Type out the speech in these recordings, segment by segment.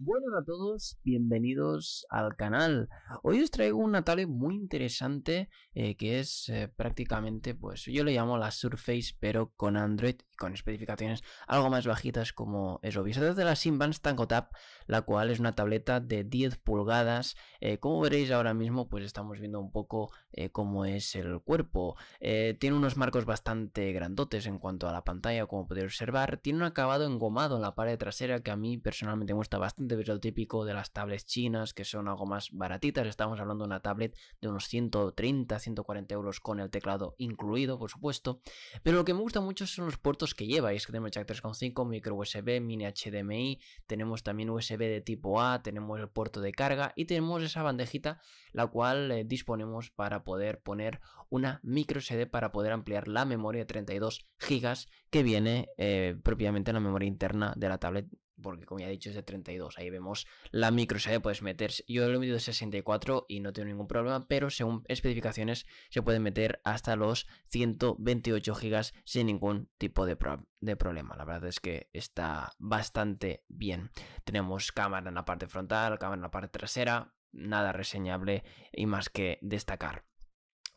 Buenos a todos, bienvenidos al canal. Hoy os traigo una tablet muy interesante eh, que es eh, prácticamente, pues yo le llamo la Surface pero con Android con especificaciones algo más bajitas como es obvio. Se de la Simbans Tango Tap, la cual es una tableta de 10 pulgadas. Eh, como veréis ahora mismo, pues estamos viendo un poco eh, cómo es el cuerpo. Eh, tiene unos marcos bastante grandotes en cuanto a la pantalla, como podéis observar. Tiene un acabado engomado en la pared trasera que a mí personalmente me gusta bastante, pero es lo típico de las tablets chinas que son algo más baratitas. Estamos hablando de una tablet de unos 130, 140 euros con el teclado incluido, por supuesto. Pero lo que me gusta mucho son los puertos que lleva. es que tenemos Jack 3.5, micro USB, mini HDMI, tenemos también USB de tipo A, tenemos el puerto de carga y tenemos esa bandejita la cual eh, disponemos para poder poner una micro SD para poder ampliar la memoria de 32 GB que viene eh, propiamente en la memoria interna de la tablet porque como ya he dicho es de 32, ahí vemos la sea que puedes meter. Yo lo he metido de 64 y no tengo ningún problema, pero según especificaciones se puede meter hasta los 128 GB sin ningún tipo de, problema. La verdad es que está bastante bien. Tenemos cámara en la parte frontal, cámara en la parte trasera, nada reseñable y más que destacar.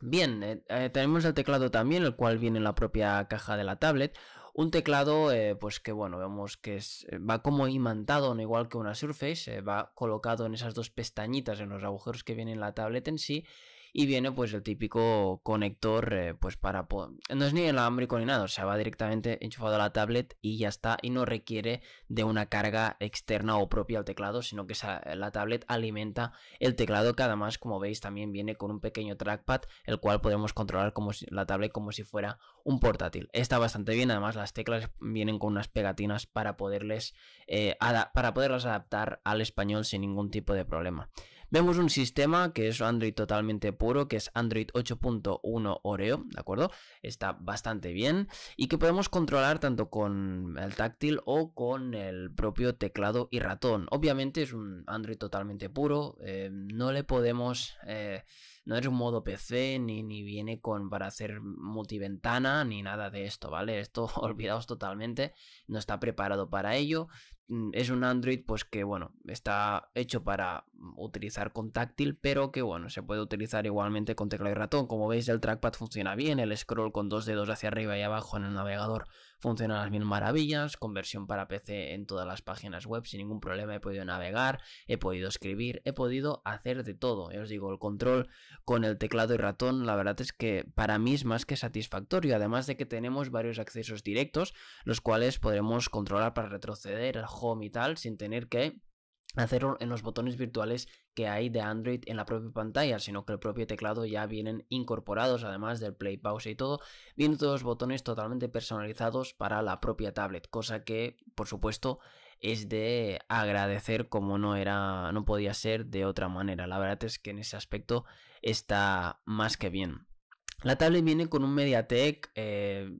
Bien, eh, eh, tenemos el teclado también, el cual viene en la propia caja de la tablet, un teclado, eh, pues que bueno, vemos que eh, va como imantado, no igual que una Surface, eh, va colocado en esas dos pestañitas, en los agujeros que vienen en la tablet en sí, y viene pues el típico conector eh, pues para... No es ni inalámbrico ni nada, se va directamente enchufado a la tablet y ya está y no requiere de una carga externa o propia al teclado, sino que la tablet alimenta el teclado que además como veis también viene con un pequeño trackpad el cual podemos controlar como la tablet como si fuera un portátil. Está bastante bien, además las teclas vienen con unas pegatinas para poderles eh, para poderlas adaptar al español sin ningún tipo de problema. Vemos un sistema que es Android totalmente puro, que es Android 8.1 Oreo, ¿de acuerdo? Está bastante bien y que podemos controlar tanto con el táctil o con el propio teclado y ratón. Obviamente es un Android totalmente puro, eh, no le podemos... Eh, no es un modo PC, ni, ni viene con para hacer multiventana, ni nada de esto, ¿vale? Esto olvidaos totalmente, no está preparado para ello. Mm, es un Android pues que bueno, está hecho para utilizar con táctil, pero que bueno, se puede utilizar igualmente con teclado y ratón. Como veis, el trackpad funciona bien, el scroll con dos dedos hacia arriba y abajo en el navegador funciona a las mil maravillas, conversión para PC en todas las páginas web sin ningún problema, he podido navegar, he podido escribir, he podido hacer de todo. Ya os digo, el control con el teclado y ratón, la verdad es que para mí es más que satisfactorio, además de que tenemos varios accesos directos, los cuales podremos controlar para retroceder al home y tal, sin tener que hacerlo en los botones virtuales que hay de Android en la propia pantalla, sino que el propio teclado ya vienen incorporados, además del play, pause y todo, vienen todos botones totalmente personalizados para la propia tablet, cosa que, por supuesto, es de agradecer como no era, no podía ser de otra manera. La verdad es que en ese aspecto está más que bien. La tablet viene con un MediaTek eh,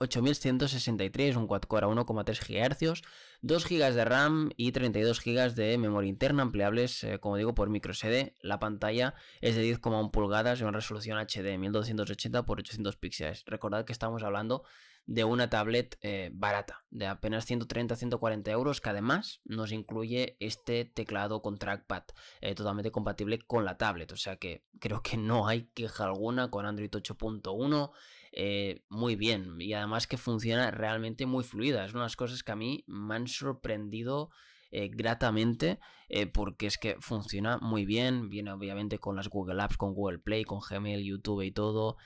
8163, un quad-core a 1,3 GHz, 2 GB de RAM y 32 GB de memoria interna ampliables, eh, como digo, por micro microSD. La pantalla es de 10,1 pulgadas y una resolución HD 1280 x 800 píxeles. Recordad que estamos hablando de una tablet eh, barata, de apenas 130-140 euros, que además nos incluye este teclado con trackpad eh, totalmente compatible con la tablet. O sea que creo que no hay queja alguna con Android 8.1. Eh, muy bien, y además que funciona realmente muy fluida. Es una de las cosas que a mí me han sorprendido. gratamente porque es que funciona muy bien, viene obviamente con las Google Apps, con Google Play, con Gmail, YouTube y todo,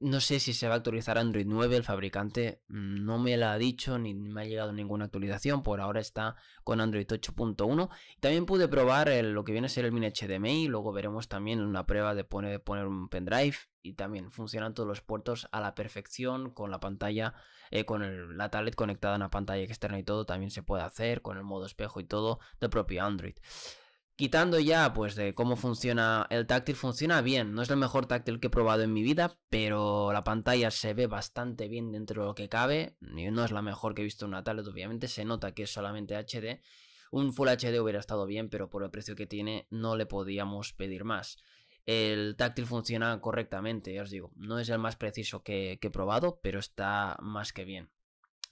no sé si se va a actualizar Android 9, el fabricante mm, no me la ha dicho ni me ha llegado ninguna actualización, por ahora está con Android 8.1. También pude probar lo que viene a ser el mini HDMI, luego veremos también una prueba de poner, un pendrive y también funcionan todos los puertos a la perfección con la pantalla, eh, con la tablet conectada a una pantalla externa y todo, también se puede hacer con el modo espejo y todo de propio Android. Quitando ya, pues, de cómo funciona el táctil, funciona bien. No es el mejor táctil que he probado en mi vida, pero la pantalla se ve bastante bien dentro de lo que cabe. No es la mejor que he visto en una tablet, obviamente. Se nota que es solamente HD. Un Full HD hubiera estado bien, pero por el precio que tiene no le podíamos pedir más. El táctil funciona correctamente, ya os digo. No es el más preciso que, que he probado, pero está más que bien.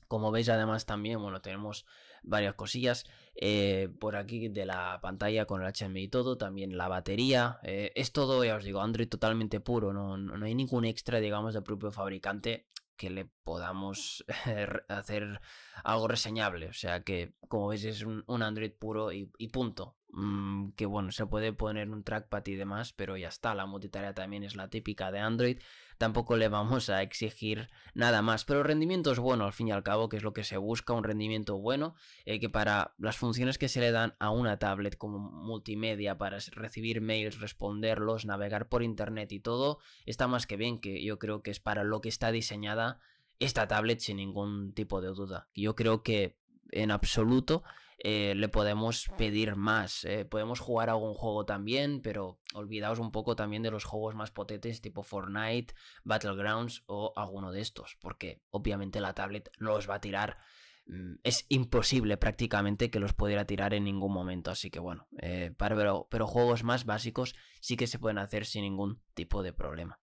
Como veis además también, bueno, tenemos varias cosillas eh, por aquí de la pantalla con el HDMI y todo, también la batería, eh, es todo, ya os digo, Android totalmente puro, no, no, hay ningún extra, digamos, del propio fabricante que le podamos hacer algo reseñable. O sea que, como veis, es un, Android puro y, punto. Mm, que bueno, se puede poner un trackpad y demás, pero ya está. La multitarea también es la típica de Android tampoco le vamos a exigir nada más. Pero el rendimiento es bueno, al fin y al cabo, que es lo que se busca, un rendimiento bueno, eh, que para las funciones que se le dan a una tablet como multimedia, para recibir mails, responderlos, navegar por internet y todo, está más que bien, que yo creo que es para lo que está diseñada esta tablet sin ningún tipo de duda. Yo creo que en absoluto eh, le podemos pedir más. Eh, podemos jugar algún juego también, pero olvidaos un poco también de los juegos más potentes tipo Fortnite, Battlegrounds o alguno de estos, porque obviamente la tablet no los va a tirar. Mm, es imposible prácticamente que los pudiera tirar en ningún momento. Así que bueno, eh, pero, pero juegos más básicos sí que se pueden hacer sin ningún tipo de problema.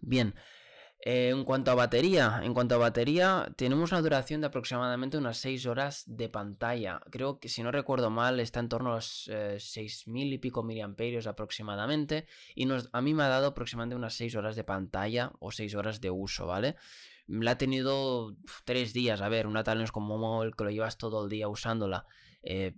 Bien, eh, en cuanto a batería, en cuanto a batería, tenemos una duración de aproximadamente unas 6 horas de pantalla. Creo que, si no recuerdo mal, está en torno a los 6.000 eh, y pico miliamperios aproximadamente. Y nos, a mí me ha dado aproximadamente unas 6 horas de pantalla o 6 horas de uso, ¿vale? La he tenido 3 días, a ver, una tal no es como el que lo llevas todo el día usándola. Eh,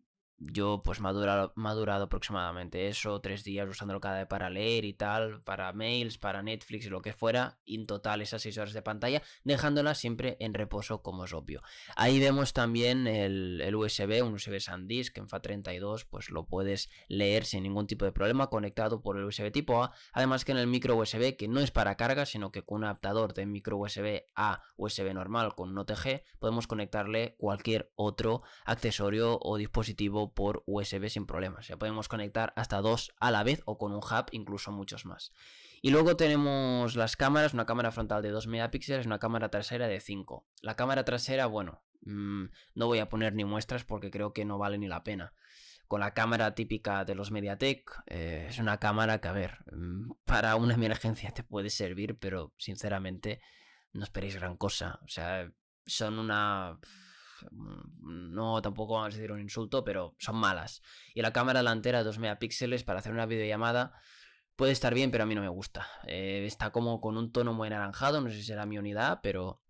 yo pues ha durado aproximadamente eso, tres días usándolo cada vez para leer y tal, para mails, para Netflix y lo que fuera, en total esas seis horas de pantalla, dejándola siempre en reposo como es obvio. Ahí vemos también el, el USB, un USB SanDisk en FA32, pues lo puedes leer sin ningún tipo de problema conectado por el USB tipo A, además que en el micro USB que no es para carga, sino que con un adaptador de micro USB a USB normal con no OTG podemos conectarle cualquier otro accesorio o dispositivo por USB sin problemas. Ya podemos conectar hasta dos a la vez o con un hub, incluso muchos más. Y luego tenemos las cámaras, una cámara frontal de 2 megapíxeles, una cámara trasera de 5. La cámara trasera, bueno, mm, no voy a poner ni muestras porque creo que no vale ni la pena con la cámara típica de los Mediatek. Eh, es una cámara que, a ver, mm, para una emergencia te puede servir, pero sinceramente no esperéis gran cosa. O sea, son una no tampoco vamos a decir un insulto, pero son malas. Y la cámara delantera de 2 megapíxeles para hacer una videollamada puede estar bien, pero a mí no me gusta. Eh, está como con un tono muy anaranjado, no sé si será mi unidad, pero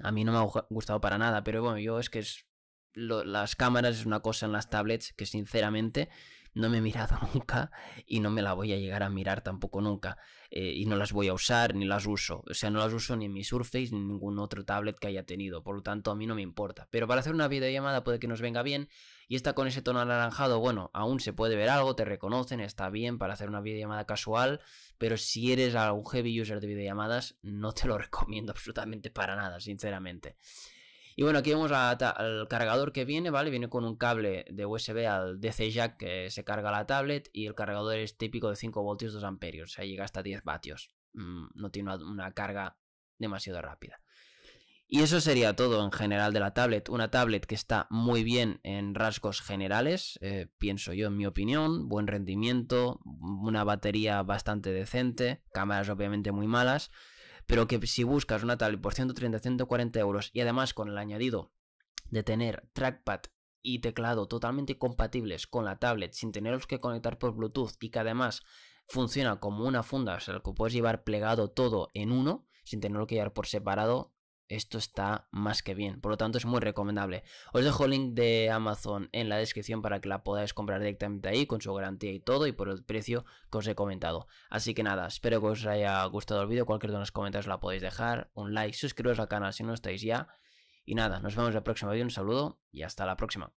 a mí no me ha gustado para nada. Pero bueno, yo es que es las cámaras es una cosa en las tablets que sinceramente no me he mirado nunca y no me la voy a llegar a mirar tampoco nunca. Eh, y no las voy a usar ni las uso. O sea, no las uso ni en mi Surface ni en ningún otro tablet que haya tenido. Por lo tanto, a mí no me importa. Pero para hacer una videollamada puede que nos venga bien. Y está con ese tono anaranjado, bueno, aún se puede ver algo, te reconocen, está bien para hacer una videollamada casual. Pero si eres algún heavy user de videollamadas, no te lo recomiendo absolutamente para nada, sinceramente. Y bueno, aquí vemos al cargador que viene, ¿vale? Viene con un cable de USB al DC jack que se carga la tablet y el cargador es típico de 5 voltios 2 amperios, o sea, llega hasta 10 vatios. Mm, no tiene una, carga demasiado rápida. Y eso sería todo en general de la tablet. Una tablet que está muy bien en rasgos generales, eh, pienso yo, en mi opinión. Buen rendimiento, una batería bastante decente, cámaras obviamente muy malas, pero que si buscas una tablet por 130, 140 euros y además con el añadido de tener trackpad y teclado totalmente compatibles con la tablet sin tenerlos que conectar por Bluetooth y que además funciona como una funda, o sea, que puedes llevar plegado todo en uno sin tenerlo que llevar por separado, esto está más que bien. Por lo tanto, es muy recomendable. Os dejo el link de Amazon en la descripción para que la podáis comprar directamente ahí con su garantía y todo y por el precio que os he comentado. Así que nada, espero que os haya gustado el vídeo. Cualquier de los comentarios la podéis dejar. Un like, suscribiros al canal si no estáis ya. Y nada, nos vemos en el próximo vídeo. Un saludo y hasta la próxima.